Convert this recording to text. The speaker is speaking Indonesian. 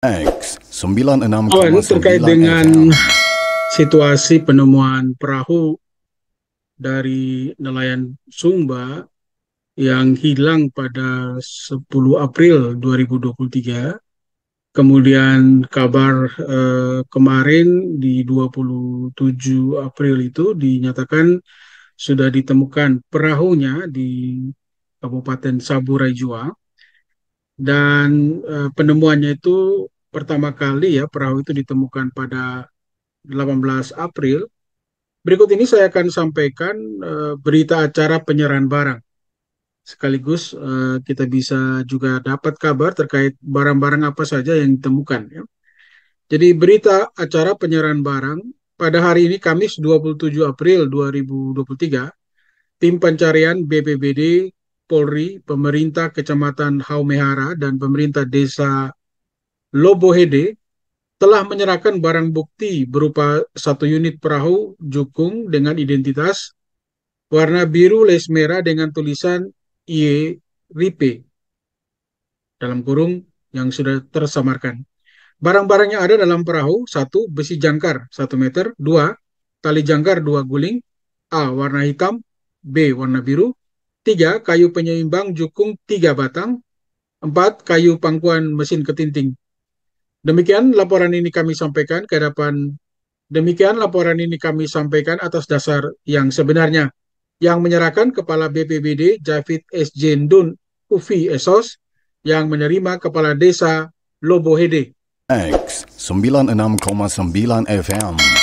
X 96,9 oh, terkait dengan situasi penemuan perahu dari nelayan Sumba yang hilang pada 10 April 2023. Kemudian kabar eh, kemarin di 27 April itu dinyatakan sudah ditemukan perahunya di Kabupaten Saburai Jua dan uh, penemuannya itu pertama kali ya perahu itu ditemukan pada 18 April. Berikut ini saya akan sampaikan uh, berita acara penyerahan barang. Sekaligus uh, kita bisa juga dapat kabar terkait barang-barang apa saja yang ditemukan ya. Jadi berita acara penyerahan barang pada hari ini Kamis 27 April 2023 tim pencarian BPBD Polri, pemerintah Kecamatan Haumehara, dan pemerintah desa Lobohede telah menyerahkan barang bukti berupa satu unit perahu jukung dengan identitas warna biru les merah dengan tulisan IE Ripe dalam kurung yang sudah tersamarkan. barang barangnya ada dalam perahu, satu besi jangkar 1 meter, dua tali jangkar dua guling, A warna hitam, B warna biru, 3. Kayu penyeimbang jukung 3 batang. 4. Kayu pangkuan mesin ketinting. Demikian laporan ini kami sampaikan ke hadapan Demikian laporan ini kami sampaikan atas dasar yang sebenarnya yang menyerahkan Kepala BPBD Javid S. Jendun Ufi Esos yang menerima Kepala Desa Lobohede. X 96,9 FM